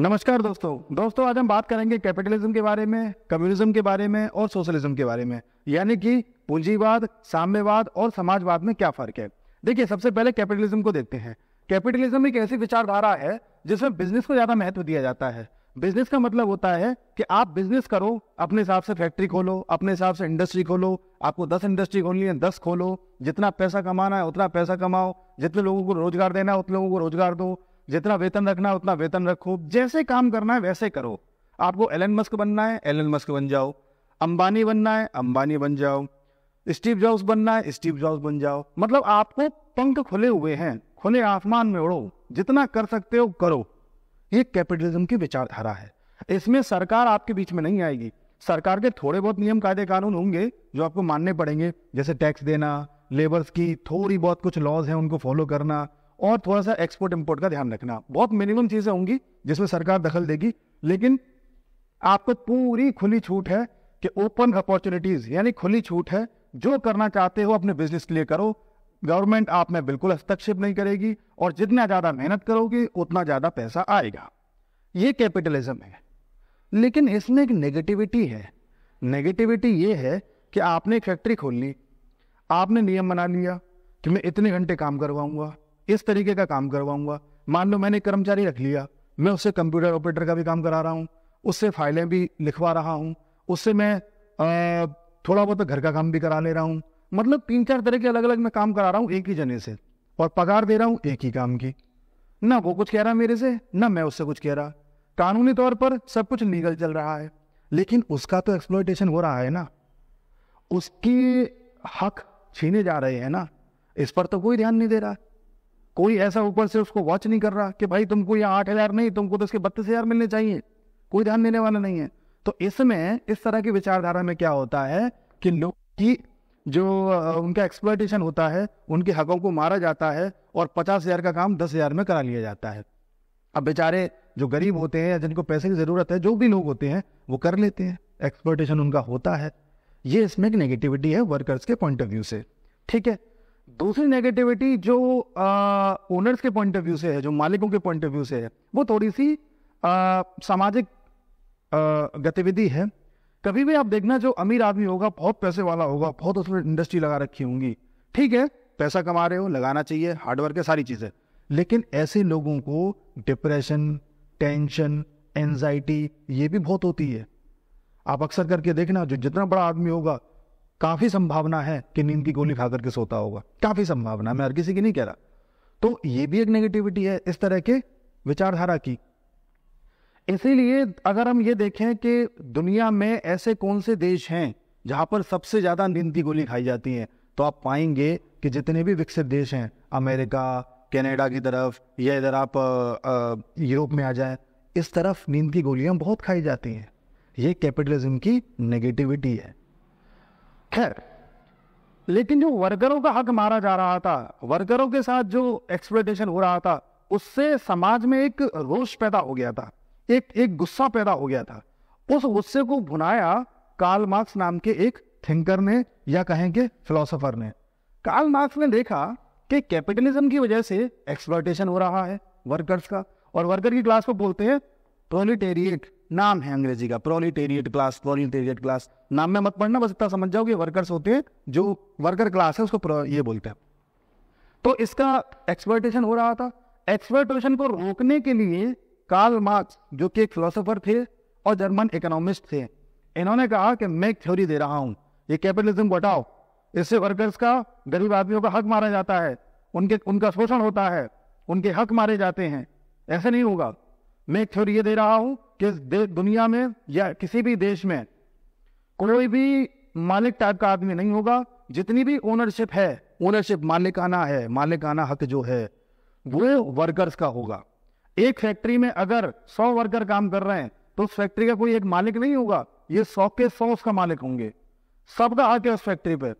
नमस्कार दोस्तों दोस्तों आज हम बात करेंगे कैपिटलिज्म के बारे में कम्युनिज्म के बारे में और सोशलिज्म के बारे में यानी कि पूंजीवाद साम्यवाद और समाजवाद में क्या फर्क है देखिए सबसे पहले कैपिटलिज्म को देखते हैं कैपिटलिज्म एक ऐसी विचारधारा है जिसमें बिजनेस को ज्यादा महत्व दिया जाता है बिजनेस का मतलब होता है कि आप बिजनेस करो अपने हिसाब से फैक्ट्री खोलो अपने हिसाब से इंडस्ट्री खोलो आपको दस इंडस्ट्री खोलनी है दस खोलो जितना पैसा कमाना है उतना पैसा कमाओ जितने लोगों को रोजगार देना है उतने लोगों को रोजगार दो जितना वेतन रखना उतना वेतन रखो जैसे काम करना है वैसे करो आपको एलन मस्क बनना है एलन मस्क बन जाओ अंबानी बनना है अंबानी बन जाओ स्टीव जॉब्स बनना है स्टीव जॉब्स बन जाओ मतलब आपको पंख खुले हुए हैं खुले आसमान में उड़ो जितना कर सकते हो करो ये कैपिटलिज्म की विचारधारा है इसमें सरकार आपके बीच में नहीं आएगी सरकार के थोड़े बहुत नियम कायदे कानून होंगे जो आपको मानने पड़ेंगे जैसे टैक्स देना लेबर्स की थोड़ी बहुत कुछ लॉज हैं उनको फॉलो करना और थोड़ा सा एक्सपोर्ट इम्पोर्ट का ध्यान रखना बहुत मिनिमम चीजें होंगी जिसमें सरकार दखल देगी लेकिन आपको पूरी खुली छूट है कि ओपन अपॉर्चुनिटीज यानी खुली छूट है जो करना चाहते हो अपने बिजनेस के लिए करो गवर्नमेंट आप में बिल्कुल हस्तक्षेप नहीं करेगी और जितना ज्यादा मेहनत करोगे उतना ज्यादा पैसा आएगा ये कैपिटलिज्म है लेकिन इसमें एक नेगेटिविटी है नेगेटिविटी ये है कि आपने एक फैक्ट्री खोल ली आपने नियम बना लिया कि मैं इतने घंटे काम करवाऊंगा इस तरीके का काम करवाऊंगा मान लो मैंने कर्मचारी रख लिया मैं उससे कंप्यूटर ऑपरेटर का भी काम करा रहा हूँ उससे फाइलें भी लिखवा रहा हूँ उससे मैं थोड़ा बहुत घर का काम भी करा ले रहा हूँ मतलब तीन चार तरह के अलग अलग मैं काम करा रहा हूँ एक ही जने से और पगार दे रहा हूँ एक ही काम की ना वो कुछ कह रहा मेरे से ना मैं उससे कुछ कह रहा कानूनी तौर पर सब कुछ लीगल चल रहा है लेकिन उसका तो एक्सप्लोइटेशन हो रहा है ना उसके हक छीने जा रहे हैं ना इस पर तो कोई ध्यान नहीं दे रहा कोई ऐसा ऊपर से उसको वॉच नहीं कर रहा कि भाई तुमको यहाँ आठ हजार नहीं तुमको तो इसके बत्तीस हजार मिलने चाहिए कोई ध्यान देने वाला नहीं है तो इसमें इस तरह की विचारधारा में क्या होता है कि लोग की जो उनका एक्सप्लाइटेशन होता है उनके हकों को मारा जाता है और पचास हजार का काम दस हजार में करा लिया जाता है अब बेचारे जो गरीब होते हैं या जिनको पैसे की जरूरत है जो भी लोग होते हैं वो कर लेते हैं एक्सप्लोटेशन उनका होता है ये इसमें एक नेगेटिविटी है वर्कर्स के पॉइंट ऑफ व्यू से ठीक है दूसरी नेगेटिविटी जो ओनर्स के पॉइंट ऑफ व्यू से है जो मालिकों के पॉइंट ऑफ व्यू से है वो थोड़ी सी सामाजिक गतिविधि है कभी भी आप देखना जो अमीर आदमी होगा बहुत पैसे वाला होगा बहुत उसमें इंडस्ट्री लगा रखी होंगी ठीक है पैसा कमा रहे हो लगाना चाहिए हार्डवर्क है सारी चीज़ें लेकिन ऐसे लोगों को डिप्रेशन टेंशन एनजाइटी ये भी बहुत होती है आप अक्सर करके देखना जो जितना बड़ा आदमी होगा काफी संभावना है कि नींद की गोली खा करके सोता होगा काफी संभावना मैं हर किसी की नहीं कह रहा तो ये भी एक नेगेटिविटी है इस तरह के विचारधारा की इसीलिए अगर हम ये देखें कि दुनिया में ऐसे कौन से देश हैं जहां पर सबसे ज्यादा नींद की गोली खाई जाती है तो आप पाएंगे कि जितने भी विकसित देश हैं अमेरिका कनाडा की तरफ या इधर आप यूरोप में आ जाए इस तरफ नींद की गोलियां बहुत खाई जाती हैं ये कैपिटलिज्म की नेगेटिविटी है खैर लेकिन जो वर्करों का हक मारा जा रहा था वर्करों के साथ जो एक्सप्लेटेशन हो रहा था उससे समाज में एक रोष पैदा हो गया था एक एक गुस्सा पैदा हो गया था उस गुस्से को भुनाया कार्ल मार्क्स नाम के एक थिंकर ने या कहें कि फिलोसोफर ने कार्ल मार्क्स ने देखा कि कैपिटलिज्म की वजह से एक्सप्लॉयटेशन हो रहा है वर्कर्स का और वर्कर की क्लास को बोलते हैं प्रोलिटेरिएट नाम है अंग्रेजी का प्रोलिटेरिएट क्लास प्रोलिटेरिएट क्लास नाम में मत पढ़ना बस इतना समझ जाओगे वर्कर्स होते हैं जो वर्कर क्लास है उसको ये बोलते हैं तो इसका एक्सपर्टेशन हो रहा था एक्सपर्टेशन को रोकने के लिए कार्ल मार्क्स जो कि एक फिलोसोफर थे और जर्मन इकोनॉमिस्ट थे इन्होंने कहा कि मैं एक थ्योरी दे रहा हूँ ये कैपिटलिज्म बटाओ इससे वर्कर्स का गरीब आदमियों का हक मारा जाता है उनके उनका शोषण होता है उनके हक मारे जाते हैं ऐसे नहीं होगा मैं एक थ्योरी ये दे रहा हूँ किस दुनिया में या किसी भी देश में कोई भी मालिक टाइप का आदमी नहीं होगा जितनी भी ओनरशिप है ओनरशिप मालिकाना है मालिकाना हक जो है वो वर्कर्स का होगा एक फैक्ट्री में अगर सौ वर्कर काम कर रहे हैं तो उस फैक्ट्री का कोई एक मालिक नहीं होगा ये सौ के सौ उसका मालिक होंगे सबका हक है उस फैक्ट्री पर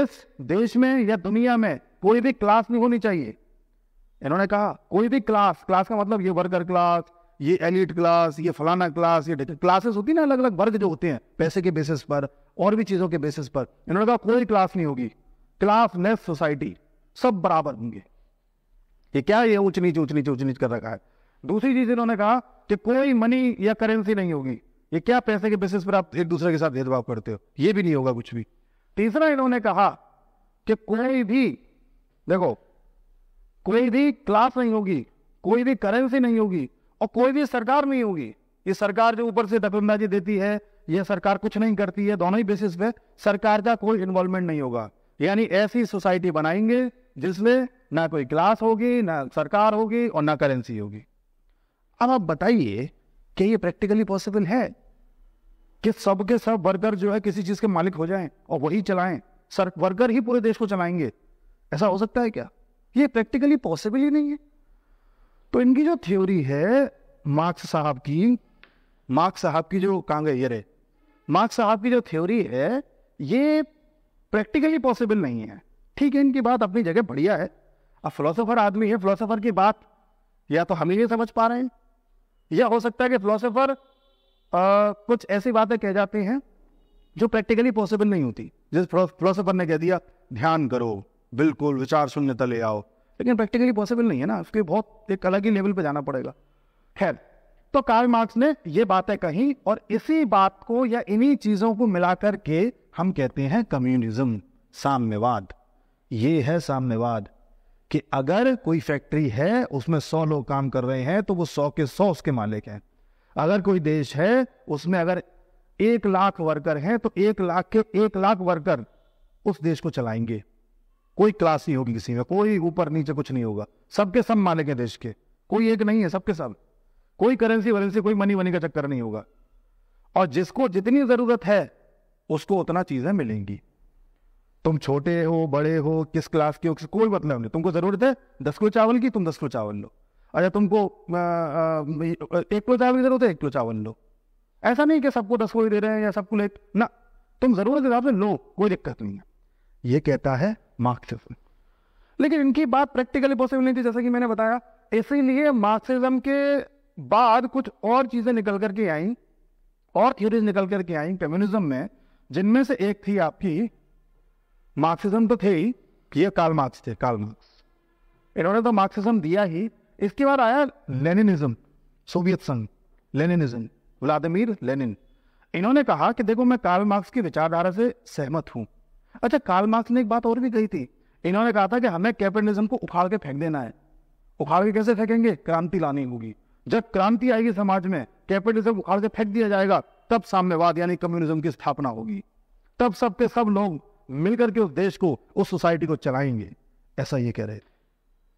इस देश में या दुनिया में कोई भी क्लास नहीं होनी चाहिए इन्होंने कहा कोई भी क्लास क्लास का मतलब ये वर्कर क्लास ये एलिट क्लास ये फलाना क्लास ये क्लासेस होती ना अलग अलग वर्ग जो होते हैं पैसे के बेसिस पर और भी चीज़ों के बेसिस पर इन्होंने कहा कोई क्लास नहीं होगी क्लास लेस सोसाइटी सब बराबर होंगे ये क्या ये ऊंच नीच ऊंच नीच ऊंच नीच कर रखा है दूसरी चीज इन्होंने कहा कि कोई मनी या करेंसी नहीं होगी ये क्या पैसे के बेसिस पर आप एक दूसरे के साथ भेदभाव करते हो ये भी नहीं होगा कुछ भी तीसरा इन्होंने कहा कि कोई भी देखो कोई भी क्लास नहीं होगी कोई भी करेंसी नहीं होगी और कोई भी सरकार नहीं होगी ये सरकार जो ऊपर से दखलंदाजी देती है यह सरकार कुछ नहीं करती है दोनों ही बेसिस पे सरकार का कोई इन्वॉल्वमेंट नहीं होगा यानी ऐसी सोसाइटी बनाएंगे जिसमें ना कोई क्लास होगी ना सरकार होगी और ना करेंसी होगी अब आप बताइए कि ये प्रैक्टिकली पॉसिबल है कि सब सब वर्कर जो है किसी चीज़ के मालिक हो जाएं और वही चलाएं सर वर्कर ही पूरे देश को चलाएंगे ऐसा हो सकता है क्या ये प्रैक्टिकली पॉसिबल ही नहीं है तो इनकी जो थ्योरी है मार्क्स साहब की मार्क्स साहब की जो कहाँ ये रे मार्क्स साहब की जो थ्योरी है ये प्रैक्टिकली पॉसिबल नहीं है ठीक है इनकी बात अपनी जगह बढ़िया है अब फिलोसोफर आदमी है फिलोसोफर की बात या तो हम ही नहीं समझ पा रहे हैं या हो सकता है कि फिलोसोफर कुछ ऐसी बातें कह जाते हैं जो प्रैक्टिकली पॉसिबल नहीं होती जिस फिलोसोफर ने कह दिया ध्यान करो बिल्कुल विचार शून्य तले आओ लेकिन प्रैक्टिकली पॉसिबल नहीं है ना उसके बहुत एक अलग ही लेवल पर जाना पड़ेगा खैर तो कार्ल मार्क्स ने ये बातें कही और इसी बात को या इन्हीं चीज़ों को मिलाकर के हम कहते हैं कम्युनिज्म साम्यवाद ये है साम्यवाद कि अगर कोई फैक्ट्री है उसमें सौ लोग काम कर रहे हैं तो वो सौ के सौ उसके मालिक हैं अगर कोई देश है उसमें अगर एक लाख वर्कर हैं तो एक लाख के एक लाख वर्कर उस देश को चलाएंगे कोई क्लास नहीं होगी किसी में कोई ऊपर नीचे कुछ नहीं होगा सबके सब मालिक है देश के कोई एक नहीं है सबके सब कोई करेंसी वरेंसी कोई मनी वनी का चक्कर नहीं होगा और जिसको जितनी जरूरत है उसको उतना चीजें मिलेंगी तुम छोटे हो बड़े हो किस क्लास के हो कोई मतलब नहीं तुमको जरूरत है दस किलो चावल की तुम दस किलो चावल लो अच्छा तुमको आ, आ, एक किलो चावल की जरूरत है एक किलो चावल लो ऐसा नहीं कि सबको दस किलो दे रहे हैं या सबको ले ना तुम जरूरत हिसाब से लो कोई दिक्कत नहीं है ये कहता है मार्क्सिज्म लेकिन इनकी बात प्रैक्टिकली पॉसिबल नहीं थी जैसा कि मैंने बताया इसीलिए मार्क्सिज्म के बाद कुछ और चीज़ें निकल करके आई और थ्योरीज निकल करके आई कम्युनिज्म में जिनमें से एक थी आपकी मार्क्सिज्म तो थे ही ये काल मार्क्स थे काल मार्क्स इन्होंने तो मार्क्सिज्म दिया ही इसके बाद आया लेनिनिज्म सोवियत संघ लेनिनिज्म व्लादिमीर लेनिन इन्होंने कहा कि देखो मैं कार्ल मार्क्स की विचारधारा से सहमत हूँ अच्छा काल मार्क्स ने एक बात और भी कही थी इन्होंने कहा था कि हमें कैपिटलिज्म को उखाड़ के फेंक देना है उखाड़ के कैसे फेंकेंगे क्रांति लानी होगी जब क्रांति आएगी समाज में कैपिटलिज्म उखाड़ के फेंक दिया जाएगा तब साम्यवाद यानी कम्युनिज्म की स्थापना होगी तब सब के सब लोग मिलकर के उस देश को उस सोसाइटी को चलाएंगे ऐसा ये कह रहे थे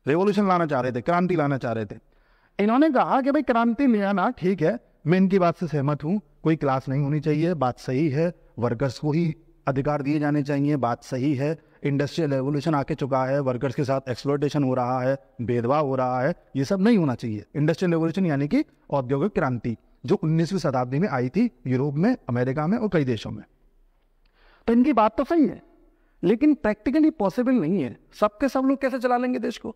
रेवोल्यूशन लाना चाह रहे थे क्रांति लाना चाह रहे थे इन्होंने कहा कि भाई क्रांति ले आना ठीक है मैं इनकी बात से सहमत हूँ कोई क्लास नहीं होनी चाहिए बात सही है वर्कर्स को ही अधिकार दिए जाने चाहिए बात सही है इंडस्ट्रियल रेवोल्यूशन आके चुका है वर्कर्स के साथ एक्सप्लोटेशन हो रहा है भेदभाव हो रहा है ये सब नहीं होना चाहिए इंडस्ट्रियल रेवोल्यूशन यानी कि औद्योगिक क्रांति जो उन्नीसवीं शताब्दी में आई थी यूरोप में अमेरिका में और कई देशों में तो इनकी बात तो सही है लेकिन प्रैक्टिकली पॉसिबल नहीं है सबके सब लोग कैसे चला लेंगे देश को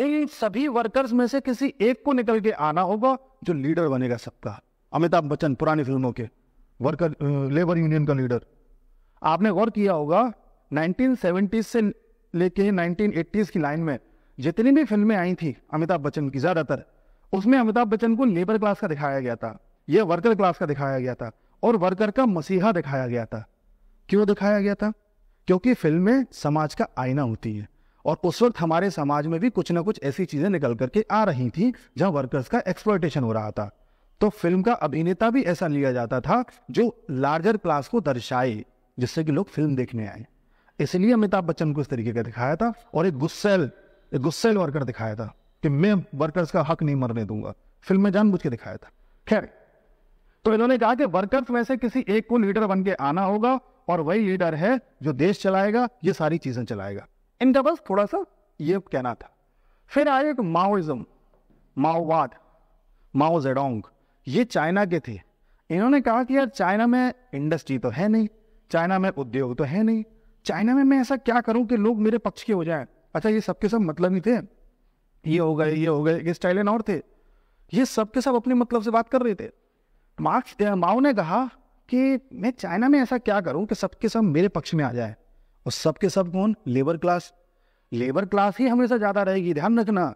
इन सभी वर्कर्स में से किसी एक को निकल के आना होगा जो लीडर बनेगा सबका अमिताभ बच्चन पुरानी फिल्मों के वर्कर लेबर यूनियन का लीडर आपने गौर किया होगा 1970 से लेके 1980s की लाइन में जितनी भी फिल्में आई थी अमिताभ बच्चन की ज़्यादातर उसमें अमिताभ बच्चन को लेबर क्लास का दिखाया गया था यह वर्कर क्लास का दिखाया गया था और वर्कर का मसीहा दिखाया गया था क्यों दिखाया गया था क्योंकि फिल्में समाज का आईना होती है और उस वक्त हमारे समाज में भी कुछ ना कुछ ऐसी चीज़ें निकल करके आ रही थी जहां वर्कर्स का एक्सप्लोइटेशन हो रहा था तो फिल्म का अभिनेता भी ऐसा लिया जाता था जो लार्जर क्लास को दर्शाए जिससे कि लोग फिल्म देखने आए इसलिए अमिताभ बच्चन को इस तरीके का दिखाया था और एक गुस्सेल एक गुस्सेल वर्कर दिखाया था कि मैं वर्कर्स का हक नहीं मरने दूंगा फिल्म में जानबूझ के दिखाया था खैर तो इन्होंने कहा कि वर्कर्स में से किसी एक को लीडर बन के आना होगा और वही लीडर है जो देश चलाएगा ये सारी चीजें चलाएगा इनका बस थोड़ा सा ये कहना था फिर आए एक माओइज्म माओवाद माओ जेडोंग ये चाइना के थे इन्होंने कहा कि यार चाइना में इंडस्ट्री तो है नहीं चाइना में उद्योग तो है नहीं चाइना में मैं ऐसा क्या करूं कि लोग मेरे पक्ष के हो जाएं अच्छा ये सबके सब मतलब ही थे ये हो गए ये हो गए ये स्टाइलिन और थे ये सब के सब अपने मतलब से बात कर रहे थे मार्क्स माओ ने कहा कि मैं चाइना में ऐसा क्या करूं कि सबके सब मेरे पक्ष में आ जाए और सबके सब कौन लेबर क्लास लेबर क्लास ही हमेशा ज़्यादा रहेगी ध्यान रखना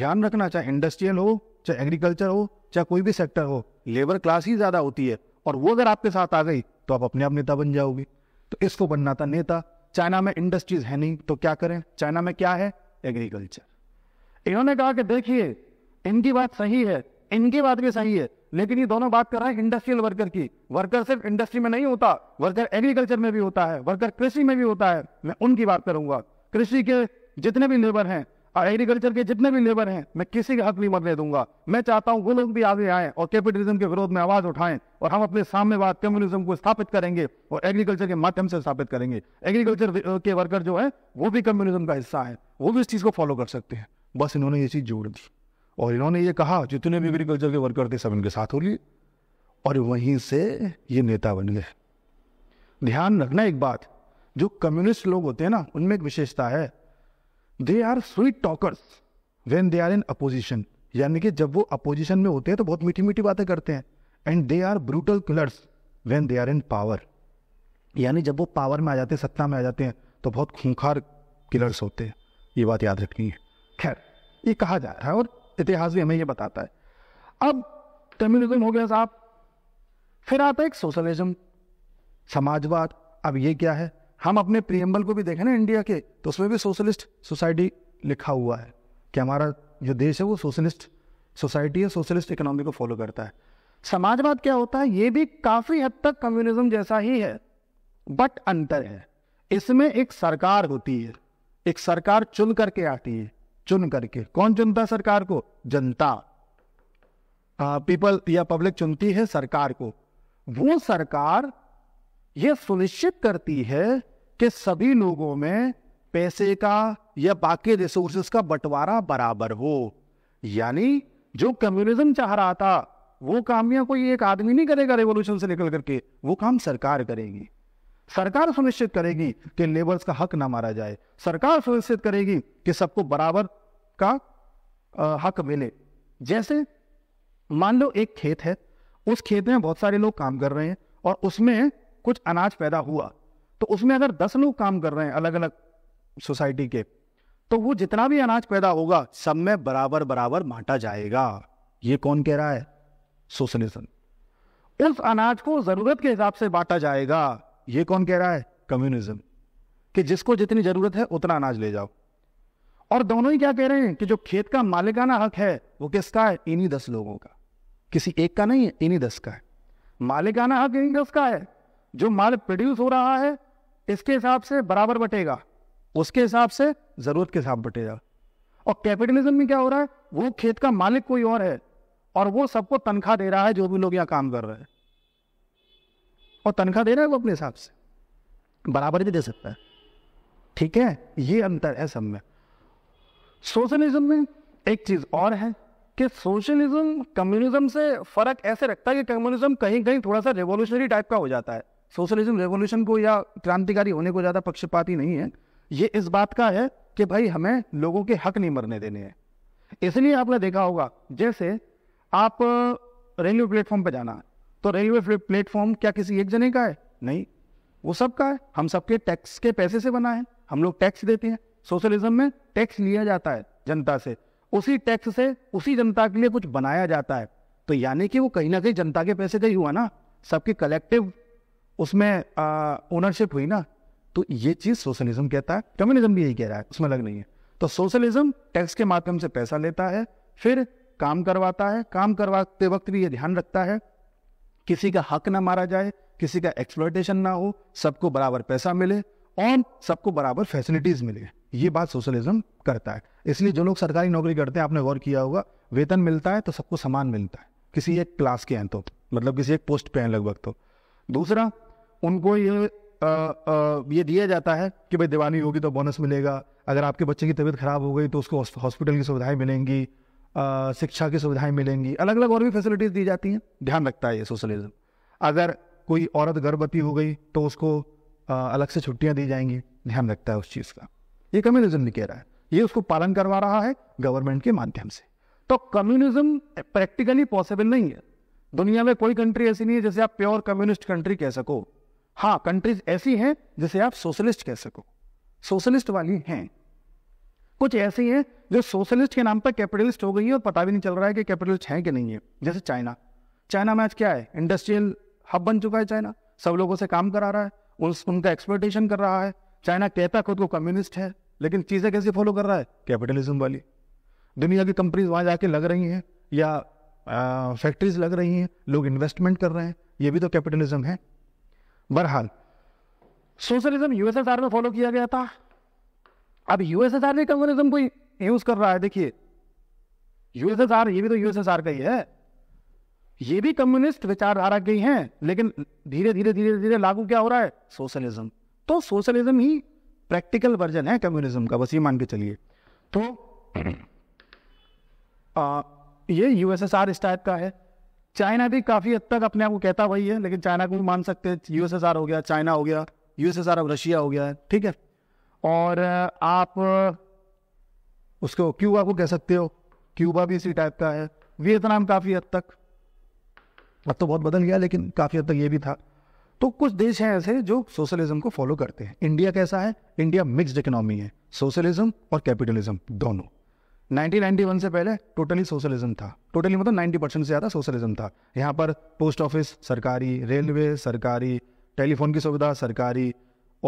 ध्यान रखना चाहे इंडस्ट्रियल हो चाहे एग्रीकल्चर हो चाहे कोई भी सेक्टर हो लेबर क्लास ही ज़्यादा होती है और वो अगर आपके साथ आ गई तो आप अपने आप नेता बन जाओगे तो इसको बनना था नेता चाइना में इंडस्ट्रीज है नहीं तो क्या करें चाइना में क्या है एग्रीकल्चर इन्होंने कहा कि देखिए इनकी बात सही है इनकी बात भी सही है लेकिन ये दोनों बात कर रहे हैं इंडस्ट्रियल वर्कर की वर्कर सिर्फ इंडस्ट्री में नहीं होता वर्कर एग्रीकल्चर में भी होता है वर्कर कृषि में भी होता है मैं उनकी बात करूंगा कृषि के जितने भी लेबर हैं और एग्रीकल्चर के जितने भी लेबर हैं मैं किसी का हक नहीं मरने दूंगा मैं चाहता हूं वो लोग भी आगे आए और कैपिटलिज्म के विरोध में आवाज उठाएं और हम अपने साम्यवाद कम्युनिज्म को स्थापित करेंगे और एग्रीकल्चर के माध्यम से स्थापित करेंगे एग्रीकल्चर के वर्कर जो है वो भी कम्युनिज्म का हिस्सा है वो भी इस चीज़ को फॉलो कर सकते हैं बस इन्होंने ये चीज़ जोड़ दी और इन्होंने ये कहा जितने भी एग्रीकल्चर के वर्कर थे सब इनके साथ हो लिए और वहीं से ये नेता बन गए ध्यान रखना एक बात जो कम्युनिस्ट लोग होते हैं ना उनमें एक विशेषता है they are sweet talkers when they are in opposition यानी कि जब वो अपोजिशन में होते हैं तो बहुत मीठी मीठी बातें करते हैं and they are brutal killers when they are in power यानी जब वो पावर में आ जाते हैं सत्ता में आ जाते हैं तो बहुत खूंखार किलर्स होते हैं ये बात याद रखनी है खैर ये कहा जा रहा है और इतिहास भी हमें ये बताता है अब कम्युनिज्म हो गया साहब फिर आता है एक सोशलिज्म समाजवाद अब ये क्या है हम अपने प्रियम्बल को भी देखें ना इंडिया के तो उसमें भी सोशलिस्ट सोसाइटी लिखा हुआ है कि हमारा जो देश है वो सोशलिस्ट सोसाइटी है सोशलिस्ट इकोनॉमी को फॉलो करता है समाजवाद क्या होता है ये भी काफ़ी हद तक कम्युनिज्म जैसा ही है बट अंतर है इसमें एक सरकार होती है एक सरकार चुन करके आती है चुन करके कौन चुनता है सरकार को जनता पीपल या पब्लिक चुनती है सरकार को वो सरकार यह सुनिश्चित करती है कि सभी लोगों में पैसे का या बाकी रिसोर्सेस का बंटवारा बराबर हो यानी जो कम्युनिज्म चाह रहा था वो कामयाब कोई एक आदमी नहीं करेगा रेवोल्यूशन से निकल करके वो काम सरकार करेगी सरकार सुनिश्चित करेगी कि लेबर्स का हक ना मारा जाए सरकार सुनिश्चित करेगी कि सबको बराबर का आ, हक मिले जैसे मान लो एक खेत है उस खेत में बहुत सारे लोग काम कर रहे हैं और उसमें कुछ अनाज पैदा हुआ तो उसमें अगर दस लोग काम कर रहे हैं अलग अलग सोसाइटी के तो वो जितना भी अनाज पैदा होगा सब में बराबर बराबर बांटा जाएगा ये कौन कह रहा है सोशलिज्म उस अनाज को जरूरत के हिसाब से बांटा जाएगा ये कौन कह रहा है कम्युनिज्म कि जिसको जितनी जरूरत है उतना अनाज ले जाओ और दोनों ही क्या कह रहे हैं कि जो खेत का मालिकाना हक है वो किसका है इन्हीं दस लोगों का किसी एक का नहीं है इन्हीं दस का है मालिकाना हक इन्हीं दस का है जो माल प्रोड्यूस हो रहा है इसके हिसाब से बराबर बटेगा उसके हिसाब से जरूरत के हिसाब बटेगा और कैपिटलिज्म में क्या हो रहा है वो खेत का मालिक कोई और है और वो सबको तनख्वाह दे रहा है जो भी लोग यहाँ काम कर रहे हैं और तनख्वाह दे रहा है वो अपने हिसाब से बराबर भी दे सकता है ठीक है ये अंतर है सब में सोशलिज्म में एक चीज और है कि सोशलिज्म कम्युनिज्म से फर्क ऐसे रखता है कि कम्युनिज्म कहीं कहीं थोड़ा सा रेवोल्यूशनरी टाइप का हो जाता है सोशलिज्म रेवोल्यूशन को या क्रांतिकारी होने को ज़्यादा पक्षपाती नहीं है ये इस बात का है कि भाई हमें लोगों के हक नहीं मरने देने हैं इसलिए आपने देखा होगा जैसे आप रेलवे प्लेटफॉर्म पर जाना तो रेलवे प्लेटफॉर्म क्या किसी एक जने का है नहीं वो सब का है हम सबके टैक्स के पैसे से बना है हम लोग टैक्स देते हैं सोशलिज्म में टैक्स लिया जाता है जनता से उसी टैक्स से उसी जनता के लिए कुछ बनाया जाता है तो यानी कि वो कहीं ना कहीं जनता के पैसे का ही हुआ ना सबके कलेक्टिव उसमें ओनरशिप हुई ना तो ये चीज सोशलिज्म कहता है कम्युनिज्म भी यही कह रहा है उसमें अलग नहीं है तो सोशलिज्म टैक्स के माध्यम से पैसा लेता है फिर काम करवाता है काम करवाते वक्त भी ये ध्यान रखता है किसी का हक ना मारा जाए किसी का एक्सप्लोटेशन ना हो सबको बराबर पैसा मिले और सबको बराबर फैसिलिटीज मिले ये बात सोशलिज्म करता है इसलिए जो लोग सरकारी नौकरी करते हैं आपने गौर किया होगा वेतन मिलता है तो सबको समान मिलता है किसी एक क्लास के हैं तो मतलब किसी एक पोस्ट पे हैं लगभग तो दूसरा उनको ये आ, आ, ये दिया जाता है कि भाई दीवानी होगी तो बोनस मिलेगा अगर आपके बच्चे की तबीयत खराब हो गई तो उसको हॉस्पिटल की सुविधाएं मिलेंगी शिक्षा की सुविधाएं मिलेंगी अलग अलग और भी फैसिलिटीज दी जाती हैं ध्यान रखता है ये सोशलिज्म अगर कोई औरत गर्भवती हो गई तो उसको आ, अलग से छुट्टियां दी जाएंगी ध्यान रखता है उस चीज़ का ये कम्युनिज्म नहीं कह रहा है ये उसको पालन करवा रहा है गवर्नमेंट के माध्यम से तो कम्युनिज्म प्रैक्टिकली पॉसिबल नहीं है दुनिया में कोई कंट्री ऐसी नहीं है जैसे आप प्योर कम्युनिस्ट कंट्री कह सको हाँ कंट्रीज ऐसी हैं जिसे आप सोशलिस्ट कह सको सोशलिस्ट वाली हैं कुछ ऐसी हैं जो सोशलिस्ट के नाम पर कैपिटलिस्ट हो गई है और पता भी नहीं चल रहा है कि कैपिटलिस्ट है कि नहीं है जैसे चाइना चाइना में आज क्या है इंडस्ट्रियल हब बन चुका है चाइना सब लोगों से काम करा रहा है उस उनका एक्सपोर्टेशन कर रहा है चाइना कहता है खुद को कम्युनिस्ट है लेकिन चीज़ें कैसे फॉलो कर रहा है कैपिटलिज्म वाली दुनिया की कंपनीज वहाँ जाके लग रही हैं या फैक्ट्रीज लग रही हैं लोग इन्वेस्टमेंट कर रहे हैं ये भी तो कैपिटलिज्म है बहरहाल सोशलिज्म यूएसएसआर में फॉलो किया गया था अब यूएसएसआर भी कम्युनिज्म को यूज कर रहा है देखिए यूएसएसआर ये भी तो यूएसएसआर का ही है ये भी कम्युनिस्ट विचारधारा के ही हैं लेकिन धीरे धीरे धीरे धीरे लागू क्या हो रहा है सोशलिज्म तो सोशलिज्म ही प्रैक्टिकल वर्जन है कम्युनिज्म का बस ये मान के चलिए तो आ, ये यूएसएसआर इस टाइप का है चाइना भी काफ़ी हद तक अपने आप को कहता वही है लेकिन चाइना को भी मान सकते हैं यूएसएसआर हो गया चाइना हो गया यूएसएसआर अब रशिया हो गया ठीक है और आप उसको क्यूबा को कह सकते हो क्यूबा भी इसी टाइप का है वियतनाम काफ़ी हद तक अब तो बहुत बदल गया लेकिन काफ़ी हद तक ये भी था तो कुछ देश हैं ऐसे जो सोशलिज्म को फॉलो करते हैं इंडिया कैसा है इंडिया मिक्स्ड इकोनॉमी है सोशलिज्म और कैपिटलिज्म दोनों 1991 से पहले टोटली सोशलिज्म था टोटली मतलब 90 परसेंट से ज़्यादा सोशलिज्म था यहाँ पर पोस्ट ऑफिस सरकारी रेलवे सरकारी टेलीफोन की सुविधा सरकारी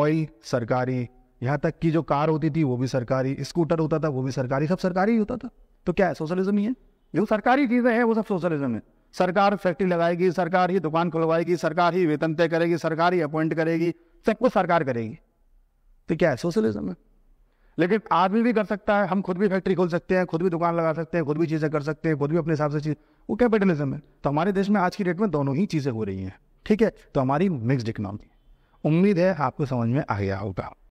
ऑयल सरकारी यहाँ तक कि जो कार होती थी वो भी सरकारी स्कूटर होता था वो भी सरकारी सब सरकारी ही होता था तो क्या है सोशलिज्म ही है जो तो सरकारी चीज़ें हैं वो सब सोशलिज्म है सरकार फैक्ट्री लगाएगी सरकार ही दुकान खुलवाएगी सरकार ही वेतन तय करेगी सरकार ही अपॉइंट करेगी सब कुछ सरकार करेगी तो क्या है सोशलिज्म है लेकिन आदमी भी कर सकता है हम खुद भी फैक्ट्री खोल सकते हैं खुद भी दुकान लगा सकते हैं खुद भी चीज़ें कर सकते हैं खुद भी अपने हिसाब से चीज़ वो कैपिटलिज्म है तो हमारे देश में आज की डेट में दोनों ही चीज़ें हो रही हैं ठीक है तो हमारी मिक्सड इकनॉमी उम्मीद है आपको समझ में आ गया होगा